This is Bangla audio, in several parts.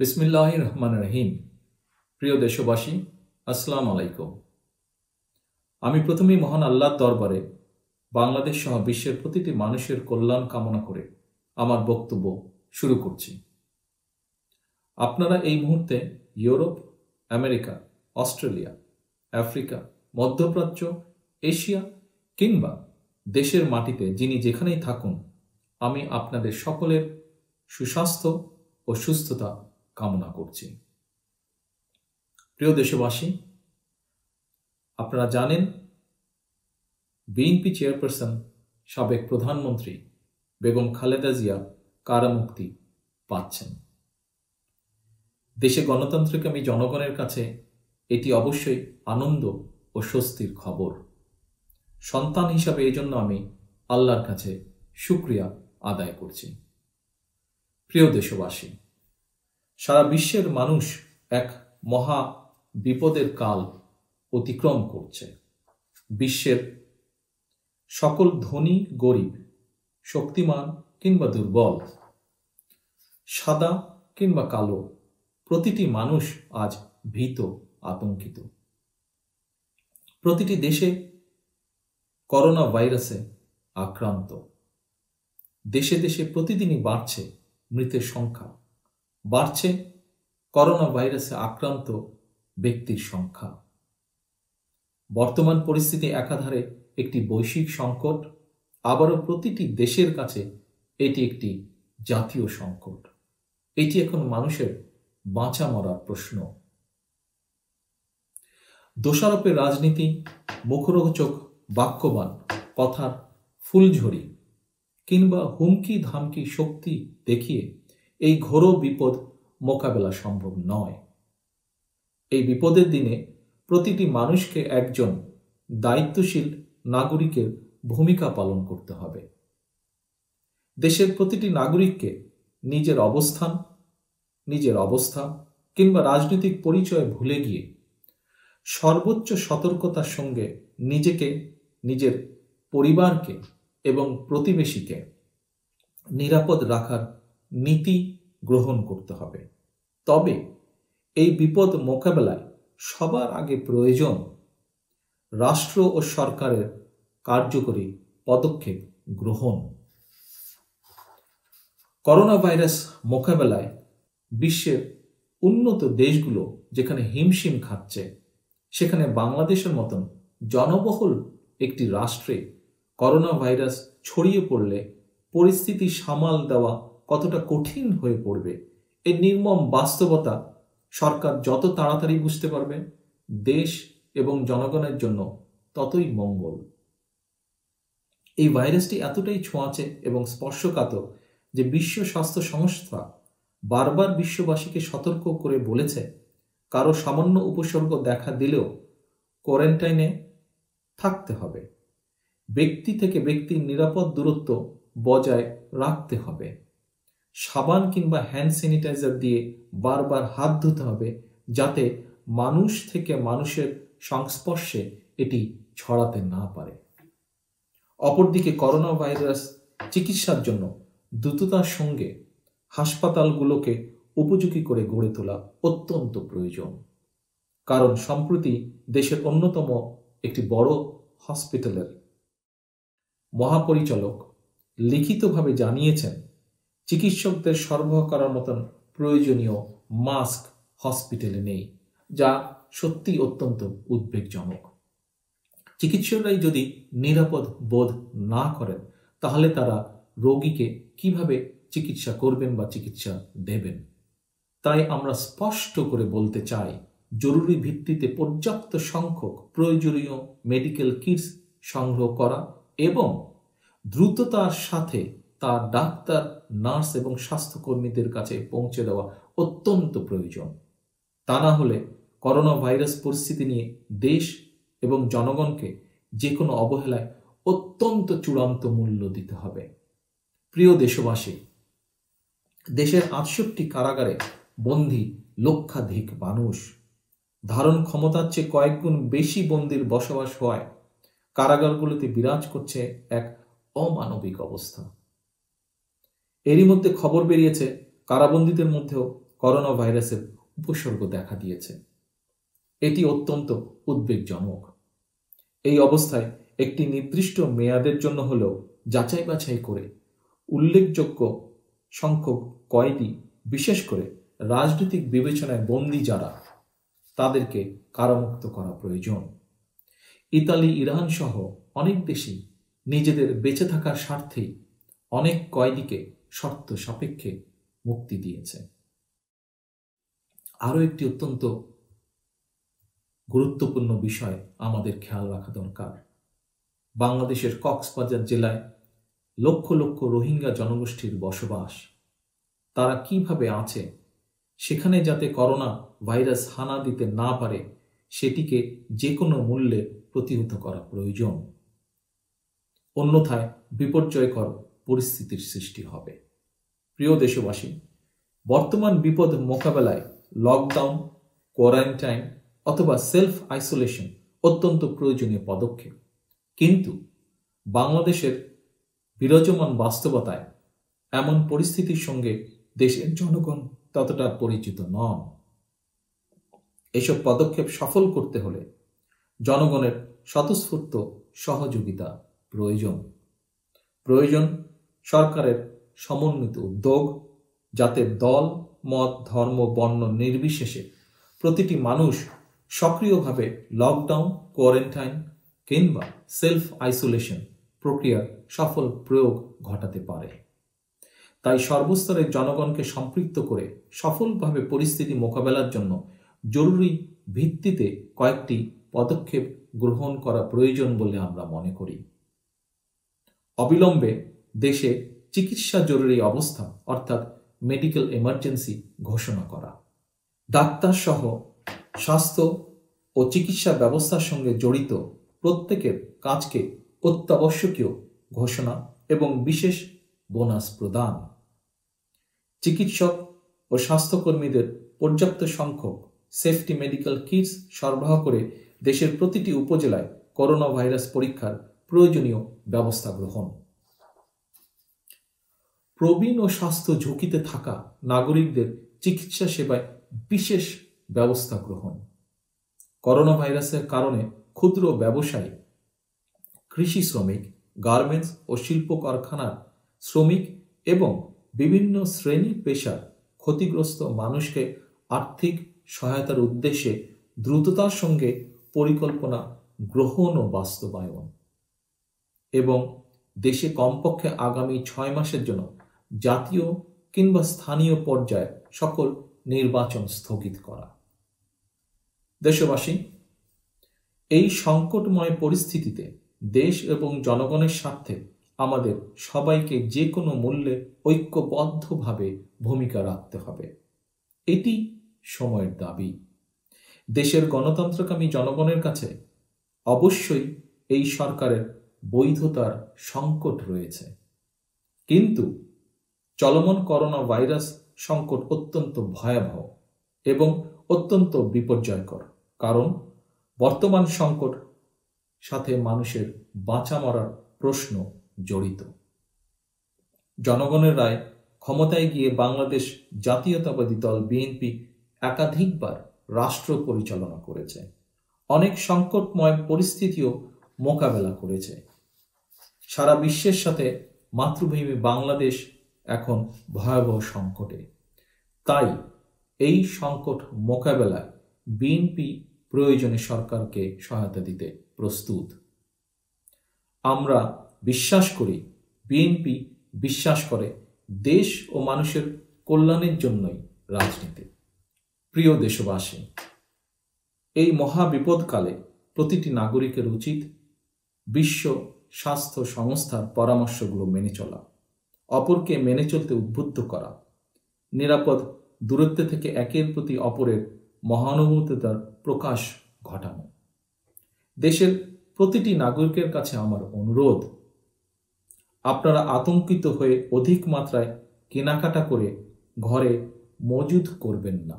বিসমিল্লাহ রহমান রহিম প্রিয় দেশবাসী আসসালাম আলাইকুম আমি প্রথমেই মহান আল্লাহর দরবারে বাংলাদেশ সহ বিশ্বের প্রতিটি মানুষের কল্যাণ কামনা করে আমার বক্তব্য শুরু করছি আপনারা এই মুহূর্তে ইউরোপ আমেরিকা অস্ট্রেলিয়া আফ্রিকা মধ্যপ্রাচ্য এশিয়া কিংবা দেশের মাটিতে যিনি যেখানেই থাকুন আমি আপনাদের সকলের সুস্বাস্থ্য ও সুস্থতা কামনা করছি প্রিয় দেশবাসী আপনারা জানেন বিএনপি চেয়ারপারসন সাবেক প্রধানমন্ত্রী বেগম খালেদা জিয়া কারামুক্তি পাচ্ছেন দেশে গণতন্ত্রকামী জনগণের কাছে এটি অবশ্যই আনন্দ ও স্বস্তির খবর সন্তান হিসাবে এই জন্য আমি আল্লাহর কাছে সুক্রিয়া আদায় করছি প্রিয় দেশবাসী সারা বিশ্বের মানুষ এক মহা বিপদের কাল অতিক্রম করছে বিশ্বের সকল ধনী গরিব শক্তিমান কিংবা দুর্বল সাদা কিংবা কালো প্রতিটি মানুষ আজ ভীত আতঙ্কিত প্রতিটি দেশে করোনা ভাইরাসে আক্রান্ত দেশে দেশে প্রতিদিনই বাড়ছে মৃতের সংখ্যা বাড়ছে করোনা ভাইরাসে আক্রান্ত ব্যক্তির সংখ্যা বর্তমান পরিস্থিতি একাধারে একটি বৈশ্বিক সংকট আবারও প্রতিটি দেশের কাছে এটি একটি জাতীয় সংকট এটি এখন মানুষের বাঁচা মরার প্রশ্ন দোষারোপের রাজনীতি মুখরোচক বাক্যবান কথার ফুলঝড়ি কিংবা হুমকি ধামকি শক্তি দেখিয়ে এই ঘোর বিপদ মোকাবেলা সম্ভব নয় এই বিপদের দিনে প্রতিটি মানুষকে একজন দায়িত্বশীল নাগরিকের ভূমিকা পালন করতে হবে দেশের প্রতিটি নাগরিককে নিজের অবস্থান নিজের অবস্থা কিংবা রাজনৈতিক পরিচয় ভুলে গিয়ে সর্বোচ্চ সতর্কতার সঙ্গে নিজেকে নিজের পরিবারকে এবং প্রতিবেশীকে নিরাপদ রাখার নীতি গ্রহণ করতে হবে তবে এই বিপদ মোকাবেলায় সবার আগে প্রয়োজন রাষ্ট্র ও সরকারের কার্যকরী পদক্ষেপ গ্রহণ করোনা ভাইরাস মোকাবেলায় বিশ্বের উন্নত দেশগুলো যেখানে হিমশিম খাচ্ছে সেখানে বাংলাদেশের মতন জনবহুল একটি রাষ্ট্রে করোনা ভাইরাস ছড়িয়ে পড়লে পরিস্থিতি সামাল দেওয়া কতটা কঠিন হয়ে পড়বে এই নির্মম বাস্তবতা সরকার যত তাড়াতাড়ি বুঝতে পারবে দেশ এবং জনগণের জন্য ততই মঙ্গল এই ভাইরাসটি এতটাই ছোঁয়াচে এবং স্পর্শকাতর যে বিশ্ব স্বাস্থ্য সংস্থা বারবার বিশ্ববাসীকে সতর্ক করে বলেছে কারো সামান্য উপসর্গ দেখা দিলেও কোয়ারেন্টাইনে থাকতে হবে ব্যক্তি থেকে ব্যক্তির নিরাপদ দূরত্ব বজায় রাখতে হবে সাবান কিংবা হ্যান্ড স্যানিটাইজার দিয়ে বারবার হাত ধুতে হবে যাতে মানুষ থেকে মানুষের সংস্পর্শে এটি ছড়াতে না পারে অপরদিকে করোনা ভাইরাস চিকিৎসার জন্য দ্রুততার সঙ্গে হাসপাতালগুলোকে উপযোগী করে গড়ে তোলা অত্যন্ত প্রয়োজন কারণ সম্প্রতি দেশের অন্যতম একটি বড় হসপিটালের মহাপরিচালক লিখিতভাবে জানিয়েছেন চিকিৎসকদের সরবরাহ করার মতন প্রয়োজনীয় মাস্ক হসপিটালে নেই যা সত্যি অত্যন্ত উদ্বেগজনক চিকিৎসকরাই যদি নিরাপদ বোধ না করেন তাহলে তারা রোগীকে কিভাবে চিকিৎসা করবেন বা চিকিৎসা দেবেন তাই আমরা স্পষ্ট করে বলতে চাই জরুরি ভিত্তিতে পর্যাপ্ত সংখ্যক প্রয়োজনীয় মেডিকেল কিটস সংগ্রহ করা এবং দ্রুততার সাথে তা ডাক্তার নার্স এবং স্বাস্থ্যকর্মীদের কাছে পৌঁছে দেওয়া অত্যন্ত প্রয়োজন তা না হলে করোনা ভাইরাস পরিস্থিতি নিয়ে দেশ এবং জনগণকে যে কোনো অবহেলায় অত্যন্ত চূড়ান্ত মূল্য দিতে হবে প্রিয় দেশবাসী দেশের আটষট্টি কারাগারে বন্দী লক্ষাধিক মানুষ ধারণ ক্ষমতার চেয়ে কয়েকগুণ বেশি বন্দির বসবাস হওয়ায় কারাগারগুলোতে বিরাজ করছে এক অমানবিক অবস্থা এরই মধ্যে খবর বেরিয়েছে কারাবন্দীদের মধ্যেও করোনা ভাইরাসের উপসর্গ দেখা দিয়েছে এটি অত্যন্ত উদ্বেগজনক এই অবস্থায় একটি নির্দিষ্ট মেয়াদের জন্য হলেও যাচাই বাছাই করে উল্লেখযোগ্য সংখ্যক কয়েদি বিশেষ করে রাজনৈতিক বিবেচনায় বন্দী যারা তাদেরকে কারামুক্ত করা প্রয়োজন ইতালি ইরান সহ অনেক দেশই নিজেদের বেঁচে থাকার স্বার্থেই অনেক কয়েদিকে শর্ত সাপেক্ষে মুক্তি দিয়েছে আরও একটি অত্যন্ত গুরুত্বপূর্ণ বিষয় আমাদের খেয়াল রাখা দরকার বাংলাদেশের কক্সবাজার জেলায় লক্ষ লক্ষ রোহিঙ্গা জনগোষ্ঠীর বসবাস তারা কিভাবে আছে সেখানে যাতে করোনা ভাইরাস হানা দিতে না পারে সেটিকে যে কোনো মূল্যে প্রতিহত করা প্রয়োজন অন্যথায় বিপর্যয়কর পরিস্থিতির সৃষ্টি হবে প্রিয় দেশবাসী বর্তমান বিপদ মোকাবেলায় লকডাউন কোয়ারেন্টাইন অথবা সেলফ আইসোলেশন অত্যন্ত প্রয়োজনীয় পদক্ষেপ কিন্তু বাংলাদেশের বিরাজমান বাস্তবতায় এমন পরিস্থিতির সঙ্গে দেশের জনগণ ততটা পরিচিত নন এসব পদক্ষেপ সফল করতে হলে জনগণের স্বতঃস্ফূর্ত সহযোগিতা প্রয়োজন প্রয়োজন সরকারের সমন্বিত উদ্যোগ যাতে দল মত ধর্ম বর্ণ নির্বিশেষে প্রতিটি মানুষ সক্রিয়ভাবে লকডাউন কোয়ারেন্টাইন কিংবা সেলফ আইসোলেশন প্রক্রিয়ার সফল প্রয়োগ ঘটাতে পারে তাই সর্বস্তরের জনগণকে সম্পৃক্ত করে সফলভাবে পরিস্থিতি মোকাবেলার জন্য জরুরি ভিত্তিতে কয়েকটি পদক্ষেপ গ্রহণ করা প্রয়োজন বলে আমরা মনে করি অবিলম্বে দেশে চিকিৎসা জরুরি অবস্থা অর্থাৎ মেডিকেল এমার্জেন্সি ঘোষণা করা ডাক্তার সহ স্বাস্থ্য ও চিকিৎসা ব্যবস্থার সঙ্গে জড়িত প্রত্যেকের কাজকে অত্যাবশ্যকীয় ঘোষণা এবং বিশেষ বোনাস প্রদান চিকিৎসক ও স্বাস্থ্যকর্মীদের পর্যাপ্ত সংখ্যক সেফটি মেডিকেল কিটস সরবরাহ করে দেশের প্রতিটি উপজেলায় করোনা ভাইরাস পরীক্ষার প্রয়োজনীয় ব্যবস্থা গ্রহণ প্রবীণ ও স্বাস্থ্য ঝুঁকিতে থাকা নাগরিকদের চিকিৎসা সেবায় বিশেষ ব্যবস্থা গ্রহণ করোনা ভাইরাসের কারণে ক্ষুদ্র ব্যবসায়ী কৃষি শ্রমিক গার্মেন্টস ও শিল্প কারখানার শ্রমিক এবং বিভিন্ন শ্রেণী পেশার ক্ষতিগ্রস্ত মানুষকে আর্থিক সহায়তার উদ্দেশ্যে দ্রুততার সঙ্গে পরিকল্পনা গ্রহণ ও বাস্তবায়ন এবং দেশে কমপক্ষে আগামী ছয় মাসের জন্য জাতীয় কিংবা স্থানীয় পর্যায়ে সকল নির্বাচন স্থগিত করা দেশবাসী এই সংকটময় পরিস্থিতিতে দেশ এবং জনগণের স্বার্থে আমাদের সবাইকে যে কোনো মূল্যে ঐক্যবদ্ধভাবে ভূমিকা রাখতে হবে এটি সময়ের দাবি দেশের গণতন্ত্রকামী জনগণের কাছে অবশ্যই এই সরকারের বৈধতার সংকট রয়েছে কিন্তু চলমান করোনা ভাইরাস সংকট অত্যন্ত ভয়াবহ এবং অত্যন্ত বিপর্যয়কর কারণ বর্তমান সংকট সাথে মানুষের বাঁচা মরার প্রশ্ন জড়িত জনগণের রায় ক্ষমতায় গিয়ে বাংলাদেশ জাতীয়তাবাদী দল বিএনপি একাধিকবার রাষ্ট্র পরিচালনা করেছে অনেক সংকটময় পরিস্থিতিও মোকাবেলা করেছে সারা বিশ্বের সাথে মাতৃভূমি বাংলাদেশ এখন ভয়াবহ সংকটে তাই এই সংকট মোকাবেলায় বিএনপি প্রয়োজনে সরকারকে সহায়তা দিতে প্রস্তুত আমরা বিশ্বাস করি বিএনপি বিশ্বাস করে দেশ ও মানুষের কল্যাণের জন্যই রাজনীতি প্রিয় দেশবাসী এই মহা বিপদকালে প্রতিটি নাগরিকের উচিত বিশ্ব স্বাস্থ্য সংস্থার পরামর্শগুলো মেনে চলা অপরকে মেনে চলতে উদ্বুদ্ধ করা নিরাপদ দূরত্ব থেকে একের প্রতি অপরের মহানুভূততার প্রকাশ ঘটানো দেশের প্রতিটি নাগরিকের কাছে আমার অনুরোধ আপনারা আতঙ্কিত হয়ে অধিক মাত্রায় কেনাকাটা করে ঘরে মজুদ করবেন না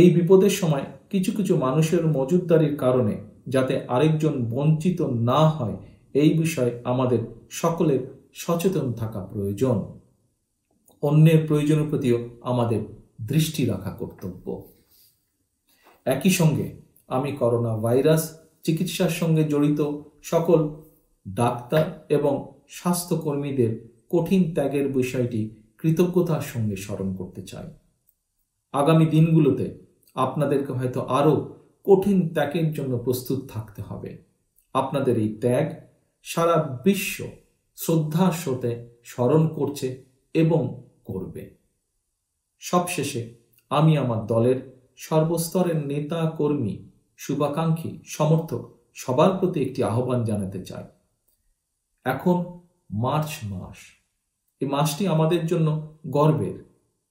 এই বিপদের সময় কিছু কিছু মানুষের মজুদদারির কারণে যাতে আরেকজন বঞ্চিত না হয় এই বিষয়ে আমাদের সকলের সচেতন থাকা প্রয়োজন অন্যের প্রয়োজনের প্রতিও আমাদের দৃষ্টি রাখা কর্তব্য একই সঙ্গে আমি করোনা ভাইরাস চিকিৎসার সঙ্গে জড়িত সকল ডাক্তার এবং স্বাস্থ্যকর্মীদের কঠিন ত্যাগের বিষয়টি কৃতজ্ঞতার সঙ্গে স্মরণ করতে চাই আগামী দিনগুলোতে আপনাদেরকে হয়তো আরও কঠিন ত্যাগের জন্য প্রস্তুত থাকতে হবে আপনাদের এই ত্যাগ সারা বিশ্ব শ্রদ্ধার সাথে স্মরণ করছে এবং করবে সবশেষে আমি আমার দলের সর্বস্তরের নেতা কর্মী শুভাকাঙ্ক্ষী সমর্থক সবার প্রতি একটি আহ্বান জানাতে চাই এখন মার্চ মাস এই মাসটি আমাদের জন্য গর্বের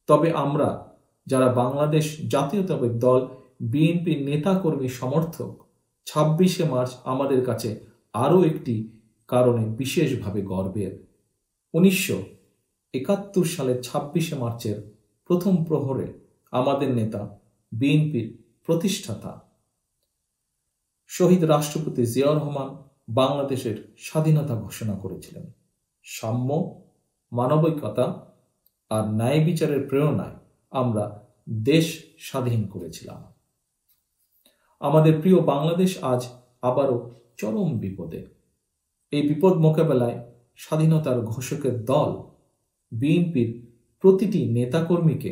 তবে আমরা যারা বাংলাদেশ জাতীয়তাবাদী দল বিএনপির নেতাকর্মী সমর্থক ছাব্বিশে মার্চ আমাদের কাছে আরও একটি কারণে বিশেষভাবে গর্বের উনিশশো একাত্তর সালের ছাব্বিশে মার্চের প্রথম প্রহরে আমাদের নেতা বিএনপির প্রতিষ্ঠাতা শহীদ রাষ্ট্রপতি জিয়াউর রহমান বাংলাদেশের স্বাধীনতা ঘোষণা করেছিলেন সাম্য মানবিকতা আর ন্যায় বিচারের প্রেরণায় আমরা দেশ স্বাধীন করেছিলাম আমাদের প্রিয় বাংলাদেশ আজ আবারও চরম বিপদে এই বিপদ মোকাবেলায় স্বাধীনতার ঘোষকের দল বিএনপির প্রতিটি নেতাকর্মীকে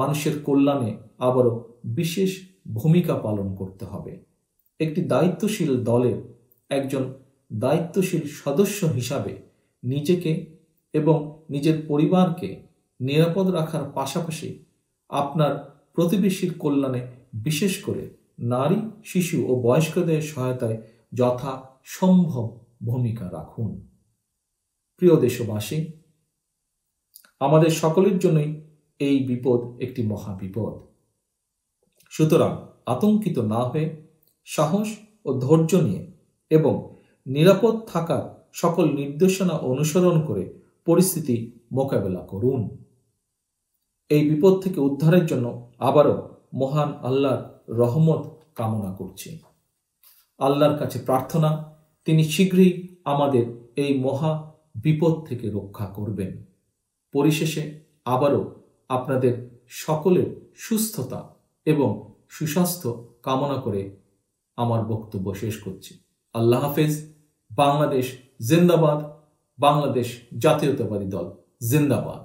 মানুষের কল্যাণে আবারও বিশেষ ভূমিকা পালন করতে হবে একটি দায়িত্বশীল দলের একজন দায়িত্বশীল সদস্য হিসাবে নিজেকে এবং নিজের পরিবারকে নিরাপদ রাখার পাশাপাশি আপনার প্রতিবেশীর কল্যাণে বিশেষ করে নারী শিশু ও বয়স্কদের সহায়তায় যথা সম্ভব ভূমিকা রাখুন প্রিয় দেশবাসী আমাদের সকলের জন্যই এই বিপদ একটি মহা বিপদ সুতরাং আতঙ্কিত না হয়ে সাহস ও ধৈর্য নিয়ে এবং নিরাপদ থাকার সকল নির্দেশনা অনুসরণ করে পরিস্থিতি মোকাবেলা করুন এই বিপদ থেকে উদ্ধারের জন্য আবারও মহান আল্লাহর রহমত কামনা করছি আল্লাহর কাছে প্রার্থনা তিনি শীঘ্রই আমাদের এই মহা বিপদ থেকে রক্ষা করবেন পরিশেষে আবারও আপনাদের সকলের সুস্থতা এবং সুস্বাস্থ্য কামনা করে আমার বক্তব্য শেষ করছি আল্লাহ হাফেজ বাংলাদেশ জিন্দাবাদ বাংলাদেশ জাতীয়তাবাদী দল জিন্দাবাদ